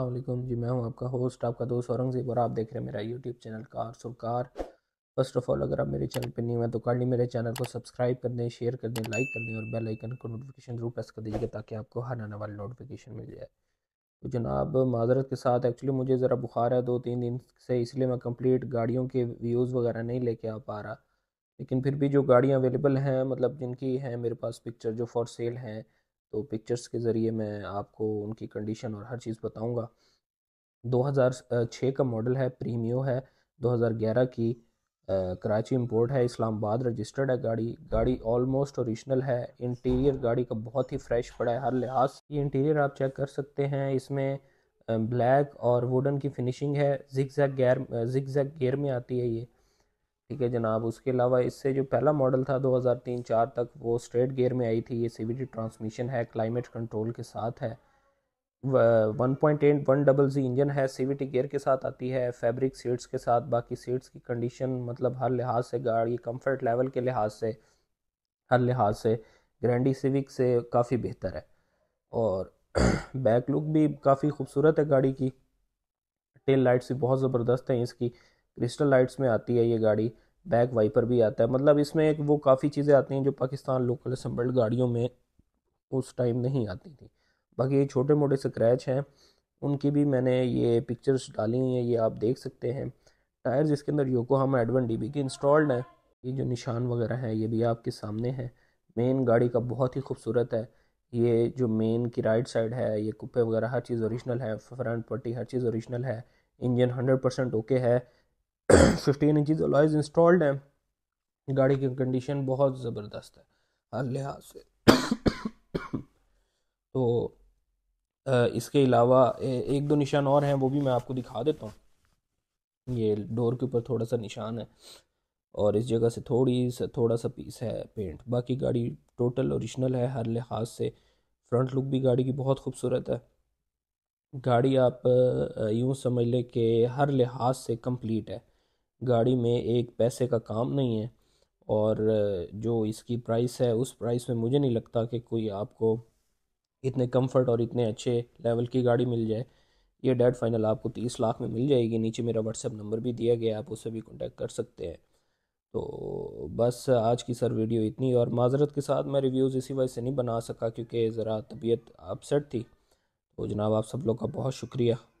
अल्लाम जी मैं हूं आपका होस्ट आपका दोस्त औरंगज़ेब और आप देख रहे हैं मेरा यूट्यूब चैनल कार सुरकार फर्स्ट ऑफ ऑल अगर आप मेरे चैनल पर नहीं हुए तो काइंडली मेरे चैनल को सब्सक्राइब कर दें शेयर कर दें लाइक कर दें और बेल आइकन को नोटिफिकेशन जरूर प्रेस कर दीजिएगा ताकि आपको हर आने वाली नोटिफिकेशन मिल जाए तो जनाब माजरत के साथ एक्चुअली मुझे ज़रा बुखार है दो तीन दिन से इसलिए मैं कंप्लीट गाड़ियों के व्यूज़ वगैरह नहीं लेके आ पा रहा लेकिन फिर भी जो गाड़ियाँ अवेलेबल हैं मतलब जिनकी हैं मेरे पास पिक्चर जो फॉर सेल हैं तो पिक्चर्स के ज़रिए मैं आपको उनकी कंडीशन और हर चीज़ बताऊंगा 2006 का मॉडल है प्रीमियो है 2011 की कराची इम्पोर्ट है इस्लामाबाद रजिस्टर्ड है गाड़ी गाड़ी ऑलमोस्ट ओरिजिनल है इंटीरियर गाड़ी का बहुत ही फ्रेश पड़ा है हर लिहाज ये इंटीरियर आप चेक कर सकते हैं इसमें ब्लैक और वुडन की फिनिशिंग है zigzag gear zigzag gear में आती है ये ठीक है जनाब उसके अलावा इससे जो पहला मॉडल था 2003-4 तक वो स्ट्रेट गेयर में आई थी ये सीवीटी ट्रांसमिशन है क्लाइमेट कंट्रोल के साथ है one point eight one double G engine है सीवीटी गेयर के साथ आती है फैब्रिक सीट्स के साथ बाकी सीट्स की कंडीशन मतलब हर लिहाज से गाड़ी कंफर्ट लेवल के लिहाज से हर लिहाज से ग्रैंडी सिविक से काफ़ी बेहतर है और बैक लुक भी काफ़ी खूबसूरत है गाड़ी की टेल लाइट्स भी बहुत ज़बरदस्त हैं इसकी क्रिस्टल लाइट्स में आती है ये गाड़ी बैक वाइपर भी आता है मतलब इसमें एक वो काफ़ी चीज़ें आती हैं जो पाकिस्तान लोकल असम्बल्ड गाड़ियों में उस टाइम नहीं आती थी बाकी ये छोटे मोटे स्क्रैच हैं उनकी भी मैंने ये पिक्चर्स डाली हुई हैं ये आप देख सकते हैं टायर्स इसके अंदर हम एडवन डी के इंस्टॉल्ड हैं ये जो निशान वगैरह हैं ये भी आपके सामने हैं मेन गाड़ी का बहुत ही खूबसूरत है ये जो मेन की राइट साइड है ये कुप्पे वगैरह हर चीज़ ओरिजिनल है फ्रंट पट्टी हर चीज़ ओरिजिनल है इंजन हंड्रेड परसेंट ओके है फिफ्टीन इंचज अलॉयज इंस्टॉल्ड हैं गाड़ी की कंडीशन बहुत ज़बरदस्त है हर लिहाज से तो इसके अलावा एक दो निशान और हैं वो भी मैं आपको दिखा देता हूँ ये डोर के ऊपर थोड़ा सा निशान है और इस जगह से थोड़ी सा थोड़ा सा पीस है पेंट बाकी गाड़ी टोटल ओरिजिनल है हर लिहाज से फ्रंट लुक भी गाड़ी की बहुत खूबसूरत है गाड़ी आप यूँ समझ लें कि हर लिहाज से कंप्लीट है गाड़ी में एक पैसे का काम नहीं है और जो इसकी प्राइस है उस प्राइस में मुझे नहीं लगता कि कोई आपको इतने कंफर्ट और इतने अच्छे लेवल की गाड़ी मिल जाए ये डेड फाइनल आपको तीस लाख में मिल जाएगी नीचे मेरा व्हाट्सअप नंबर भी दिया गया आप उससे भी कॉन्टेक्ट कर सकते हैं तो बस आज की सर वीडियो इतनी और माजरत के साथ मैं रिव्यूज़ इसी वजह से नहीं बना सका क्योंकि ज़रा तबीयत अपसेट थी तो जनाब आप सब लोग का बहुत शुक्रिया